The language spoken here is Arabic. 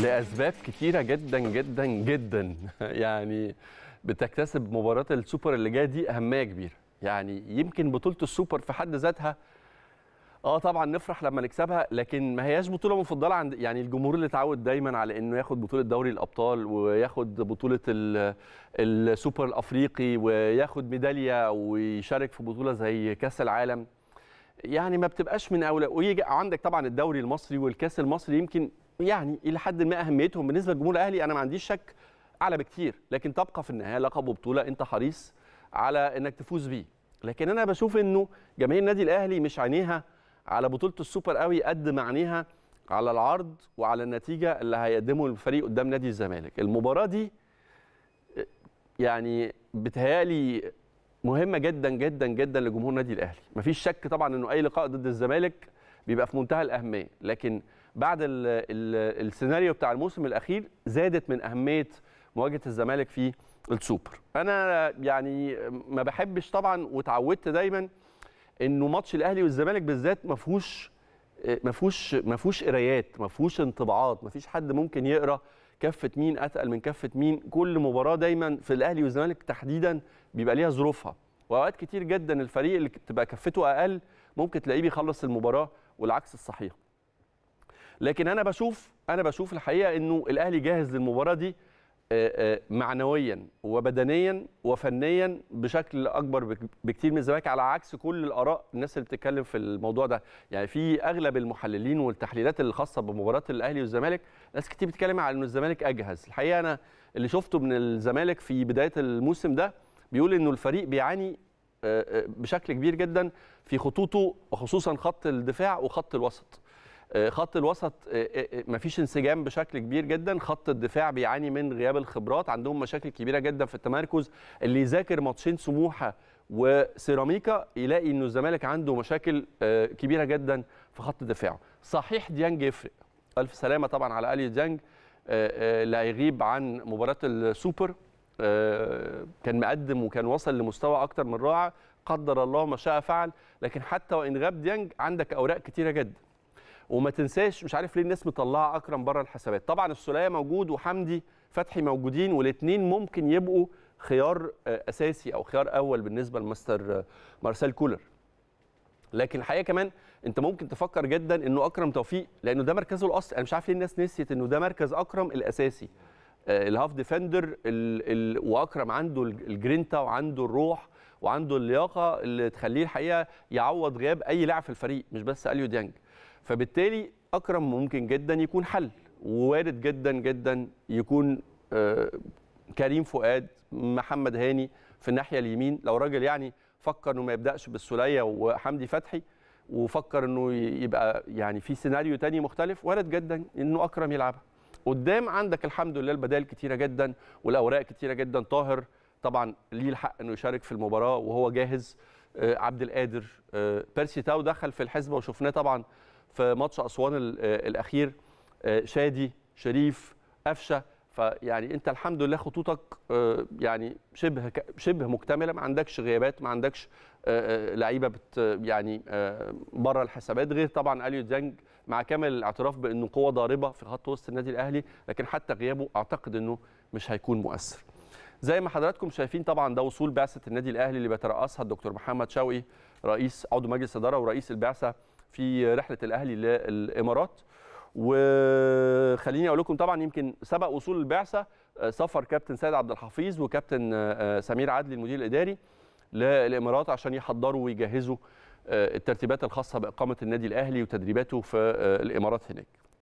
لاسباب كتيره جدا جدا جدا يعني بتكتسب مباراه السوبر اللي جايه دي اهميه كبيره يعني يمكن بطوله السوبر في حد ذاتها اه طبعا نفرح لما نكسبها لكن ما هياش بطوله مفضله عند يعني الجمهور اللي اتعود دايما على انه ياخد بطوله دوري الابطال وياخد بطوله السوبر الافريقي وياخد ميداليه ويشارك في بطوله زي كاس العالم يعني ما بتبقاش من اولى ويجي عندك طبعا الدوري المصري والكاس المصري يمكن يعني الى حد ما اهميتهم بالنسبه لجمهور الاهلي انا ما عنديش شك اعلى بكتير لكن تبقى في النهايه لقب وبطوله انت حريص على انك تفوز بيه لكن انا بشوف انه جماهير النادي الاهلي مش عينيها على بطوله السوبر قوي قد ما عينيها على العرض وعلى النتيجه اللي هيقدمه الفريق قدام نادي الزمالك المباراه دي يعني بتهيالي مهمه جدا جدا جدا لجمهور النادي الاهلي مفيش شك طبعا انه اي لقاء ضد الزمالك بيبقى في منتهى الاهميه لكن بعد السيناريو بتاع الموسم الاخير زادت من اهميه مواجهه الزمالك في السوبر انا يعني ما بحبش طبعا وتعودت دايما انه ماتش الاهلي والزمالك بالذات ما فيهوش ما فيهوش ما فيهوش قرايات ما فيهوش انطباعات ما فيش حد ممكن يقرا كفه مين اتقل من كفه مين كل مباراه دايما في الاهلي والزمالك تحديدا بيبقى ليها ظروفها واوقات كتير جدا الفريق اللي بتبقى كفته اقل ممكن تلاقيه بيخلص المباراه والعكس الصحيح لكن انا بشوف انا بشوف الحقيقه انه الاهلي جاهز للمباراه دي آه، آه، معنويا وبدنيا وفنيا بشكل اكبر بكتير من الزمالك على عكس كل الاراء الناس اللي بتتكلم في الموضوع ده يعني في اغلب المحللين والتحليلات الخاصه بمباراه الاهلي والزمالك ناس كتير بتتكلم على ان الزمالك اجهز الحقيقه انا اللي شفته من الزمالك في بدايه الموسم ده بيقول انه الفريق بيعاني آه، بشكل كبير جدا في خطوطه وخصوصا خط الدفاع وخط الوسط آه، خط الوسط آه، آه، مفيش انسجام بشكل كبير جدا خط الدفاع بيعاني من غياب الخبرات عندهم مشاكل كبيره جدا في التمركز اللي يذاكر ماتشين سموحه وسيراميكا يلاقي انه الزمالك عنده مشاكل كبيره جدا في خط دفاعه صحيح ديانج يفرق الف سلامه طبعا على الي ديانج اللي هيغيب عن مباراه السوبر كان مقدم وكان وصل لمستوى اكتر من رائع قدر الله ما شاء فعل لكن حتى وان غاب ديانج عندك اوراق كتيره جدا وما تنساش مش عارف ليه الناس مطلعه اكرم بره الحسابات طبعا السلايه موجود وحمدي فتحي موجودين والاثنين ممكن يبقوا خيار آه، اساسي او خيار اول بالنسبه لمستر آه، مارسيل كولر لكن الحقيقه كمان انت ممكن تفكر جدا انه اكرم توفيق لانه ده مركزه الاصلي انا مش عارف ليه الناس نسيت انه ده مركز اكرم الاساسي آه، الهاف ديفندر ال ال واكرم عنده الجرينتا وعنده الروح وعنده اللياقه اللي تخليه الحقيقه يعوض غياب اي لاعب في الفريق مش بس اليو ديانج فبالتالي اكرم ممكن جدا يكون حل ووارد جدا جدا يكون آه، كريم فؤاد محمد هاني في الناحيه اليمين لو راجل يعني فكر انه ما يبداش بالسوليه وحمدي فتحي وفكر انه يبقى يعني في سيناريو تاني مختلف وارد جدا انه اكرم يلعبها قدام عندك الحمد لله البدائل كتيره جدا والاوراق كتيره جدا طاهر طبعا ليه الحق انه يشارك في المباراه وهو جاهز آه، عبد القادر آه، بيرسي تاو دخل في الحسبه وشفناه طبعا في ماتش اسوان آه، الاخير شادي شريف قفشه فيعني انت الحمد لله خطوطك يعني شبه شبه مكتمله ما عندكش غيابات ما عندكش لعيبه بت يعني بره الحسابات غير طبعا اليو ديانج مع كامل الاعتراف بانه قوه ضاربه في خط وسط النادي الاهلي لكن حتى غيابه اعتقد انه مش هيكون مؤثر زي ما حضراتكم شايفين طبعا ده وصول بعثه النادي الاهلي اللي بيترأسها الدكتور محمد شوقي رئيس عضو مجلس اداره ورئيس البعثه في رحله الاهلي للامارات وخليني اقول لكم طبعا يمكن سبق وصول البعثه آه، سفر كابتن سيد عبد الحفيظ وكابتن آه، آه، سمير عدلي المدير الاداري للامارات عشان يحضروا ويجهزوا الترتيبات الخاصه باقامه النادي الاهلي وتدريباته في الامارات هناك